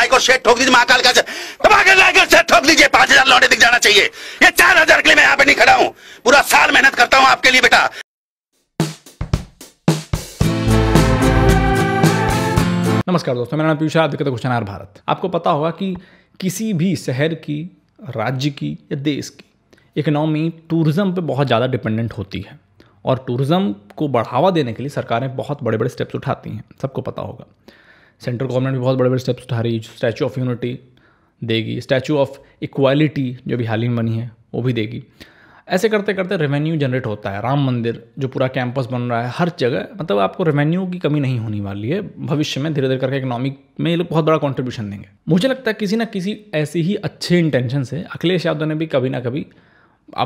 भाई को शेट ठोक दीजिए महाकाल का तबाकर गाय को शेड ठोक दीजिए पांच हजार लौटे दिख जाना चाहिए ये चार हजार के लिए मैं यहाँ पे नहीं खड़ा हूँ पूरा साल मेहनत करता हूँ आपके लिए बेटा नमस्कार दोस्तों मेरा नाम पीयूष दिक्कत क्वेश्चन आर भारत आपको पता होगा कि किसी भी शहर की राज्य की या देश की इकोनॉमी टूरिज़्म पे बहुत ज़्यादा डिपेंडेंट होती है और टूरिज़्म को बढ़ावा देने के लिए सरकारें बहुत बड़े बड़े स्टेप्स उठाती हैं सबको पता होगा सेंट्रल गवर्नमेंट भी बहुत बड़े बड़े स्टेप्स उठा रही है स्टैचू ऑफ यूनिटी देगी स्टैचू ऑफ इक्वालिटी जो भी हाल ही में बनी है वो भी देगी ऐसे करते करते रेवेन्यू जनरेट होता है राम मंदिर जो पूरा कैंपस बन रहा है हर जगह मतलब आपको रेवेन्यू की कमी नहीं होने वाली है भविष्य में धीरे धीरे करके इकोनॉमिक में ये लोग बहुत बड़ा कॉन्ट्रीब्यूशन देंगे मुझे लगता है किसी ना किसी ऐसी ही अच्छे इंटेंशन से अखिलेश यादव ने भी कभी ना कभी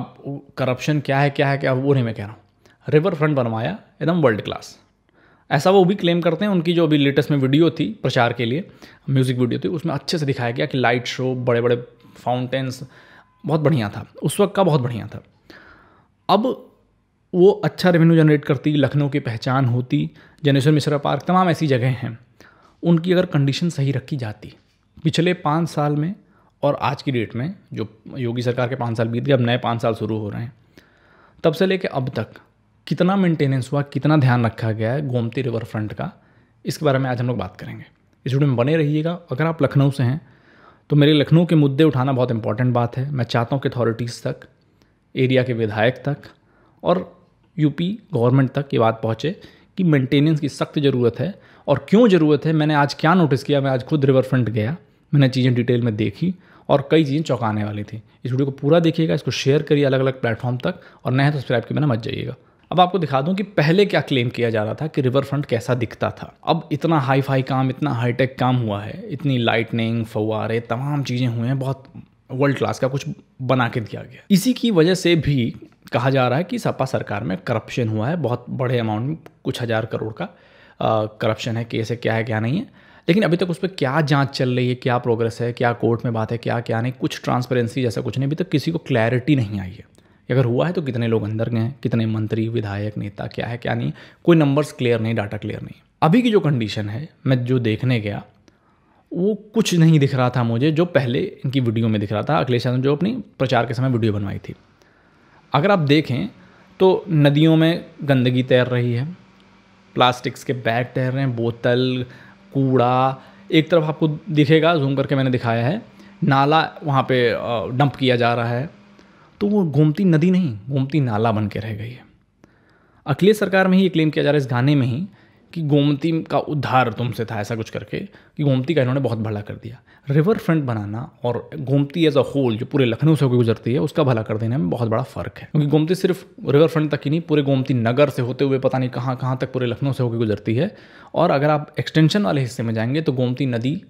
अब करप्शन क्या है क्या है क्या वो नहीं मैं कह रहा हूँ रिवर फ्रंट बनवाया एकदम वर्ल्ड क्लास ऐसा वो भी क्लेम करते हैं उनकी जो अभी लेटेस्ट में वीडियो थी प्रचार के लिए म्यूज़िक वीडियो थी उसमें अच्छे से दिखाया गया कि लाइट शो बड़े बड़े फाउंटेंस बहुत बढ़िया था उस वक्त का बहुत बढ़िया था अब वो अच्छा रेवेन्यू जनरेट करती लखनऊ की पहचान होती जनेश्वर मिश्रा पार्क तमाम ऐसी जगह हैं उनकी अगर कंडीशन सही रखी जाती पिछले पाँच साल में और आज की डेट में जो योगी सरकार के पाँच साल बीत गए अब नए पाँच साल शुरू हो रहे हैं तब से लेके अब तक कितना मेंटेनेंस हुआ कितना ध्यान रखा गया है गोमती रिवर फ्रंट का इसके बारे में आज हम लोग बात करेंगे इस वीडियो में बने रहिएगा अगर आप लखनऊ से हैं तो मेरे लखनऊ के मुद्दे उठाना बहुत इंपॉर्टेंट बात है मैं चाहता हूँ कि अथॉरिटीज़ तक एरिया के विधायक तक और यूपी गवर्नमेंट तक ये बात पहुँचे कि मेंटेनेंस की सख्त ज़रूरत है और क्यों ज़रूरत है मैंने आज क्या नोटिस किया मैं आज खुद रिवर फ्रंट गया मैंने चीज़ें डिटेल में देखी और कई चीज़ें चौंकाने वाली थी इस वीडियो को पूरा देखिएगा इसको शेयर करिए अलग अलग प्लेटफॉर्म तक और नए तो सब्सक्राइब के बिना मत जाइएगा अब आपको दिखा दूं कि पहले क्या क्लेम किया जा रहा था कि रिवर फ्रंट कैसा दिखता था अब इतना हाई फाई काम इतना हाईटेक काम हुआ है इतनी लाइटनिंग फवारे तमाम चीज़ें हुए हैं बहुत वर्ल्ड क्लास का कुछ बना के दिया गया इसी की वजह से भी कहा जा रहा है कि सपा सरकार में करप्शन हुआ है बहुत बड़े अमाउंट में कुछ हज़ार करोड़ का करप्शन है केस है क्या है क्या नहीं है लेकिन अभी तक उस पर क्या जांच चल रही है क्या प्रोग्रेस है क्या कोर्ट में बात है क्या क्या नहीं कुछ ट्रांसपेरेंसी जैसा कुछ नहीं अभी तक किसी को क्लैरिटी नहीं आई है अगर हुआ है तो कितने लोग अंदर गए कितने मंत्री विधायक नेता क्या है क्या नहीं कोई नंबर्स क्लियर नहीं डाटा क्लियर नहीं अभी की जो कंडीशन है मैं जो देखने गया वो कुछ नहीं दिख रहा था मुझे जो पहले इनकी वीडियो में दिख रहा था अखिलेश यादव जो अपनी प्रचार के समय वीडियो बनवाई थी अगर आप देखें तो नदियों में गंदगी तैर रही है प्लास्टिक्स के बैग तैर रहे हैं बोतल कूड़ा एक तरफ आपको दिखेगा जूम करके मैंने दिखाया है नाला वहाँ पे डंप किया जा रहा है तो वो गोमती नदी नहीं गोमती नाला बन के रह गई है अखिलेश सरकार में ही ये क्लेम किया जा रहा है इस गाने में ही कि गोमती का उद्धार तुमसे था ऐसा कुछ करके कि गोमती का इन्होंने बहुत भला कर दिया रिवर फ्रंट बनाना और गोमती एज अ होल जो पूरे लखनऊ से होकर गुजरती है उसका भला कर देने में बहुत बड़ा फर्क है क्योंकि गोमती सिर्फ रिवर फ्रंट तक ही नहीं पूरे गोमती नगर से होते हुए पता नहीं कहाँ कहाँ तक पूरे लखनऊ से होकर गुजरती है और अगर आप एक्सटेंशन वाले हिस्से में जाएंगे तो गोमती नदी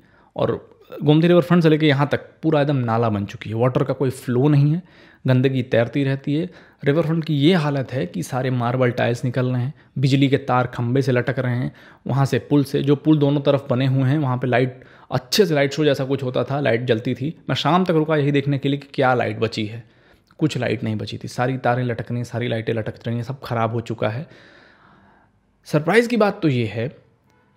और गोमती रिवर फ्रंट से लेकर यहाँ तक पूरा एकदम नाला बन चुकी है वाटर का कोई फ्लो नहीं है गंदगी तैरती रहती है रिवर फ्रंट की ये हालत है कि सारे मार्बल टाइल्स निकल रहे हैं बिजली के तार खंबे से लटक रहे हैं वहाँ से पुल से जो पुल दोनों तरफ बने हुए हैं वहाँ पे लाइट अच्छे से लाइट शो जैसा कुछ होता था लाइट जलती थी मैं शाम तक रुका यही देखने के लिए कि क्या लाइट बची है कुछ लाइट नहीं बची थी सारी तारें लटक रही हैं सारी लाइटें लटक रही हैं सब खराब हो चुका है सरप्राइज़ की बात तो ये है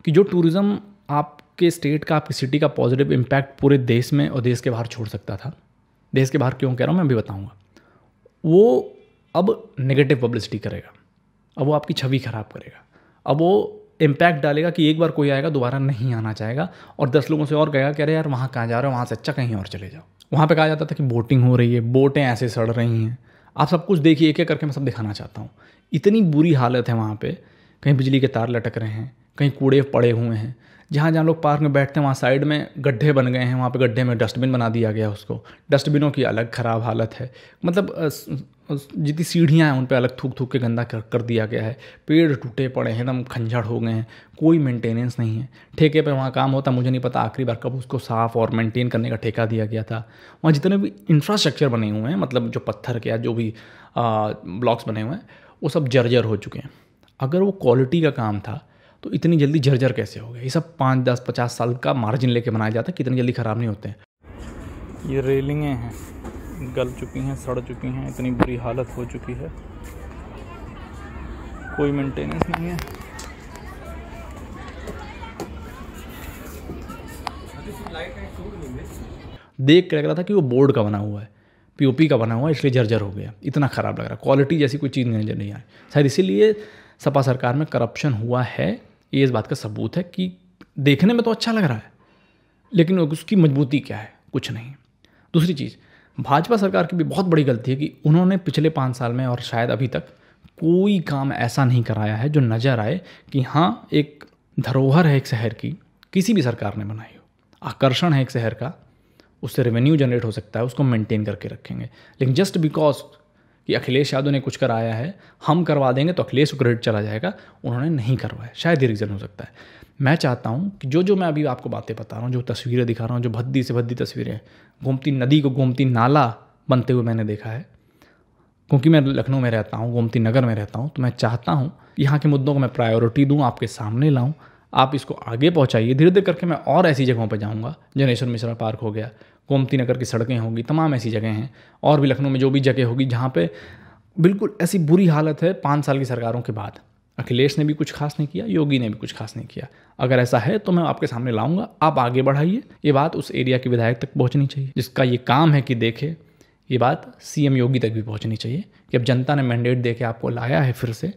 कि जो टूरिज़्म आप आपके स्टेट का आपकी सिटी का पॉजिटिव इम्पैक्ट पूरे देश में और देश के बाहर छोड़ सकता था देश के बाहर क्यों कह रहा हूँ मैं भी बताऊँगा वो अब नेगेटिव पब्लिसिटी करेगा अब वो आपकी छवि खराब करेगा अब वो इम्पैक्ट डालेगा कि एक बार कोई आएगा दोबारा नहीं आना चाहेगा और दस लोगों से और कहेगा कह रहे यार वहाँ कहाँ जा रहे हो वहाँ से अच्छा कहीं और चले जाओ वहाँ पे कहा जाता था कि बोटिंग हो रही है बोटें ऐसे सड़ रही हैं आप सब कुछ देखिए एक एक करके मैं सब दिखाना चाहता हूँ इतनी बुरी हालत है वहाँ पर कहीं बिजली के तार लटक रहे हैं कहीं कूड़े पड़े हुए हैं जहाँ जहाँ लोग पार्क में बैठते हैं वहाँ साइड में गड्ढे बन गए हैं वहाँ पे गड्ढे में डस्टबिन बना दिया गया उसको डस्टबिनों की अलग ख़राब हालत है मतलब जितनी सीढ़ियाँ हैं उन पर अलग थूक थूक के गंदा कर कर दिया गया है पेड़ टूटे पड़े हैं एकदम खंजड़ हो गए हैं कोई मेंटेनेंस नहीं है ठेके पर वहाँ काम होता मुझे नहीं पता आखिरी बार कब उसको साफ़ और मेंटेन करने का ठेका दिया गया था वहाँ जितने भी इंफ्रास्ट्रक्चर बने हुए हैं मतलब जो पत्थर के या जो भी ब्लॉक्स बने हुए हैं वो सब जर्जर हो चुके हैं अगर वो क्वालिटी का काम था तो इतनी जल्दी झरझर कैसे हो गया ये सब पाँच दस पचास साल का मार्जिन लेके बनाया जाता है कितने जल्दी ख़राब नहीं होते हैं ये रेलिंगें हैं गल चुकी हैं सड़ चुकी हैं इतनी बुरी हालत हो चुकी है कोई मेंटेनेंस नहीं है देख के लग रहा था कि वो बोर्ड का बना हुआ है पीओपी का बना हुआ है इसलिए जर्जर हो गया इतना ख़राब लग रहा है क्वालिटी जैसी कोई चीज़ नजर नहीं आई शायद इसीलिए सपा सरकार में करप्शन हुआ है ये इस बात का सबूत है कि देखने में तो अच्छा लग रहा है लेकिन उसकी मजबूती क्या है कुछ नहीं दूसरी चीज़ भाजपा सरकार की भी बहुत बड़ी गलती है कि उन्होंने पिछले पाँच साल में और शायद अभी तक कोई काम ऐसा नहीं कराया है जो नज़र आए कि हाँ एक धरोहर है एक शहर की किसी भी सरकार ने बनाई हो आकर्षण है एक शहर का उससे रेवेन्यू जनरेट हो सकता है उसको मेंटेन करके रखेंगे लेकिन जस्ट बिकॉज कि अखिलेश यादव ने कुछ कराया है हम करवा देंगे तो अखिलेश क्रेडिट चला जाएगा उन्होंने नहीं करवाया शायद ही रीज़न हो सकता है मैं चाहता हूँ कि जो जो मैं अभी आपको बातें बता रहा हूँ जो तस्वीरें दिखा रहा हूँ जो भद्दी से भद्दी तस्वीरें हैं गोमती नदी को गोमती नाला बनते हुए मैंने देखा है क्योंकि मैं लखनऊ में रहता हूँ गोमती नगर में रहता हूँ तो मैं चाहता हूँ यहाँ के मुद्दों को मैं प्रायोरिटी दूँ आपके सामने लाऊँ आप इसको आगे पहुँचाइए धीरे धीरे करके मैं और ऐसी जगहों पर जाऊँगा जनेश्वर मिश्रा पार्क हो गया गोमती नगर की सड़कें होंगी तमाम ऐसी जगह हैं और भी लखनऊ में जो भी जगह होगी जहाँ पर बिल्कुल ऐसी बुरी हालत है पाँच साल की सरकारों के बाद अखिलेश ने भी कुछ खास नहीं किया योगी ने भी कुछ खास नहीं किया अगर ऐसा है तो मैं आपके सामने लाऊंगा आप आगे बढ़ाइए ये बात उस एरिया के विधायक तक पहुंचनी चाहिए जिसका ये काम है कि देखे ये बात सीएम योगी तक भी पहुंचनी चाहिए कि अब जनता ने मैंडेट दे के आपको लाया है फिर से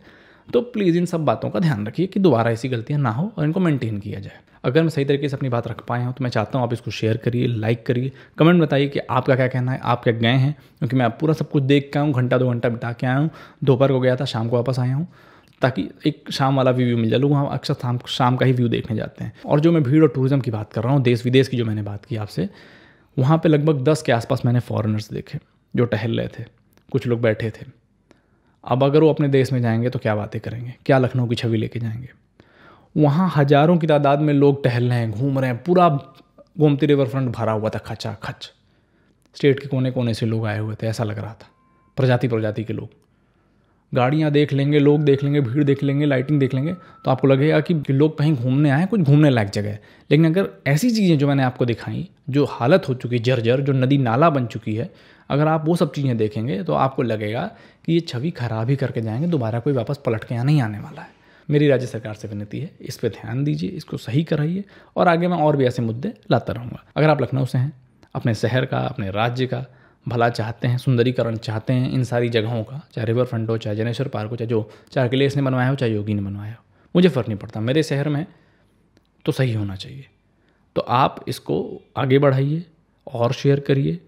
तो प्लीज़ इन सब बातों का ध्यान रखिए कि दोबारा ऐसी गलतियाँ ना हो और इनको मेंटेन किया जाए अगर मैं सही तरीके से अपनी बात रख पाया हूँ तो मैं चाहता हूँ आप इसको शेयर करिए लाइक करिए कमेंट बताइए कि आपका क्या कहना है आप क्या गए हैं क्योंकि मैं पूरा सब कुछ देख के आऊँ घंटा दो घंटा बिता के आया हूँ दोपहर को गया था शाम को वापस आया हूँ ताकि एक शाम वाला व्यू मिल जाए लोग हम अक्सर शाम शाम का ही व्यू देखने जाते हैं और जो मैं भीड़ और टूरिज़्म की बात कर रहा हूँ देश विदेश की जो मैंने बात की आपसे वहाँ पे लगभग दस के आसपास मैंने फॉरेनर्स देखे जो टहल रहे थे कुछ लोग बैठे थे अब अगर वो अपने देश में जाएंगे तो क्या बातें करेंगे क्या लखनऊ की छवि लेके जाएंगे वहाँ हज़ारों की तादाद में लोग टहल रहे हैं घूम रहे हैं पूरा गोमती रिवर फ्रंट भरा हुआ था खचा खच स्टेट के कोने कोने से लोग आए हुए थे ऐसा लग रहा था प्रजाति प्रजाति के लोग गाड़ियाँ देख लेंगे लोग देख लेंगे भीड़ देख लेंगे लाइटिंग देख लेंगे तो आपको लगेगा कि लोग कहीं घूमने आए कुछ घूमने लायक जगह है लेकिन अगर ऐसी चीज़ें जो मैंने आपको दिखाई जो हालत हो चुकी है जर्जर जो नदी नाला बन चुकी है अगर आप वो सब चीज़ें देखेंगे तो आपको लगेगा कि ये छवि खराब ही करके जाएंगे दोबारा कोई वापस पलट के यहाँ नहीं आने वाला है मेरी राज्य सरकार से विनती है इस पर ध्यान दीजिए इसको सही कराइए और आगे मैं और भी ऐसे मुद्दे लाता रहूँगा अगर आप लखनऊ से हैं अपने शहर का अपने राज्य का भला चाहते हैं सुंदरीकरण चाहते हैं इन सारी जगहों का चाहे रिवर फ्रंट हो चाहे जनेश्वर पार्क हो चाहे जो चाहे अखिलेश ने बनवाया हो चाहे योगी ने बनवाया हो मुझे फ़र्क नहीं पड़ता मेरे शहर में तो सही होना चाहिए तो आप इसको आगे बढ़ाइए और शेयर करिए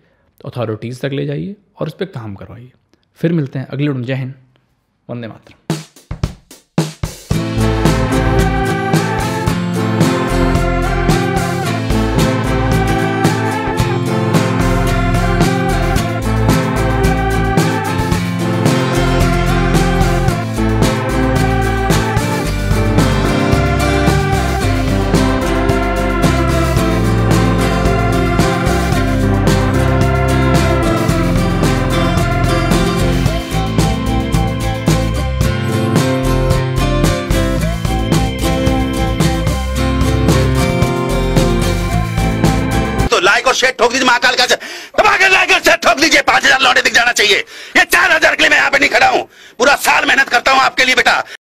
अथॉरिटीज़ तक ले जाइए और उस पर काम करवाइए फिर मिलते हैं अगले जय हिंद वंदे मातरम लाइक और शेयर ठोक दीजिए महाकाल का आगे लाइक और शेयर ठोक दीजिए पांच हजार लौटे दिख जाना चाहिए ये चार हजार के लिए मैं यहाँ पे नहीं खड़ा हूँ पूरा साल मेहनत करता हूँ आपके लिए बेटा